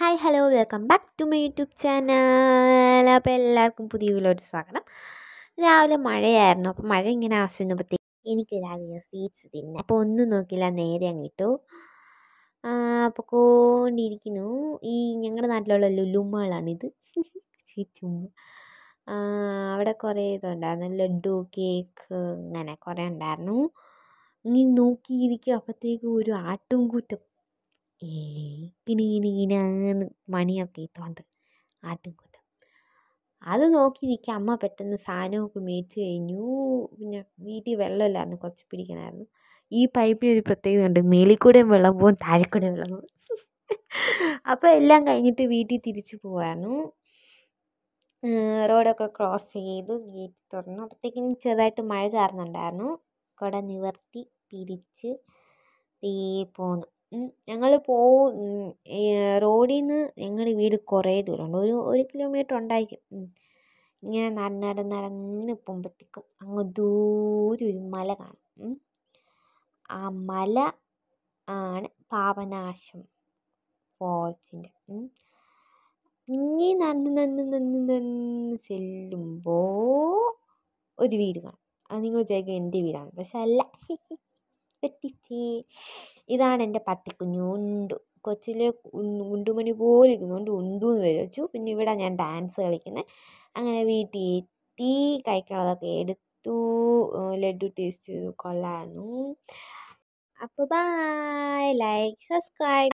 hi hello welcome back to my YouTube channel അപ്പോൾ എല്ലാവർക്കും പുതിയ വീലോട്ട് സ്വാഗതം രാവിലെ മഴയായിരുന്നു അപ്പോൾ മഴ ഇങ്ങനെ ആസ്വദിച്ചപ്പോഴത്തേക്ക് എനിക്ക് രാവിലെ സ്വീറ്റ്സ് തിന്നെ അപ്പോൾ ഒന്നും നോക്കില്ല നേരെ അങ്ങിട്ടു അപ്പോൾ കൊണ്ടിരിക്കുന്നു ഈ ഞങ്ങളുടെ നാട്ടിലുള്ള ലുലുമാളാണിത് ചുമ്മാ അവിടെ കുറേ ഇതുണ്ടായിരുന്നു ലഡു കേക്ക് അങ്ങനെ കുറേ ഉണ്ടായിരുന്നു ഇനി നോക്കിയിരിക്കും അപ്പോഴത്തേക്ക് ഒരു ആട്ടും കൂറ്റം ഈ കിണികിണികിണാന്ന് മണിയൊക്കെ ഇട്ടുകൊണ്ട് ആട്ടിൻകൂട്ടം അത് നോക്കി നിൽക്കുക അമ്മ പെട്ടെന്ന് സാധനമൊക്കെ മേടിച്ച് കഴിഞ്ഞു പിന്നെ വീട്ടിൽ വെള്ളമില്ലായിരുന്നു കുറച്ച് പിടിക്കണമായിരുന്നു ഈ പൈപ്പിന് ഒരു പ്രത്യേകതയുണ്ട് മേളിൽ കൂടെയും വെള്ളം പോകും താഴെക്കൂടെ വെള്ളം പോകും അപ്പോൾ എല്ലാം കഴിഞ്ഞിട്ട് വീട്ടിൽ തിരിച്ചു പോകായിരുന്നു റോഡൊക്കെ ക്രോസ് ചെയ്ത് ഗേറ്റ് തുറന്നു അപ്പോഴത്തേക്കും ചെറുതായിട്ട് മഴ ചാർന്നുണ്ടായിരുന്നു കുട നിവർത്തി പിരിച്ച് തീ പോന്നു ഞങ്ങൾ പോകും റോഡിൽ നിന്ന് ഞങ്ങളുടെ വീട് കുറേ ദൂരമുണ്ട് ഒരു ഒരു കിലോമീറ്റർ ഉണ്ടായിരിക്കും ഇങ്ങനെ നടന്ന് നടന്ന് നടന്ന് പോകുമ്പോഴത്തേക്കും അങ്ങ് ദൂരെ ഒരു മല കാണാം ആ മല ആണ് പാപനാശം ഫോൾസിൻ്റെ ഇനി നടന്ന് നടന്ന് നടന്ന് നടന്ന് ചെല്ലുമ്പോൾ ഒരു വീട് കാണും അത് നിങ്ങൾ വിചാരിക്കും എൻ്റെ വീടാണ് പക്ഷെ അല്ല പറ്റിച്ചേ ഇതാണ് എൻ്റെ പട്ടിക്കുഞ്ഞു ഉണ്ടു കൊച്ചിലെ ഉണ്ടുമണി പോലെ ഇരിക്കുന്നതുകൊണ്ട് ഉണ്ടു എന്ന് പേര് വെച്ചു പിന്നെ ഇവിടെ ഞാൻ ഡാൻസ് കളിക്കുന്നത് അങ്ങനെ വീട്ടിൽ എത്തി കഴിക്കാനുള്ളതൊക്കെ എടുത്തു ലഡു ടേസ്റ്റ് ചെയ്തു കൊള്ളാനും അപ്പോൾ ബൈ ലൈക്ക് സബ്സ്ക്രൈബ്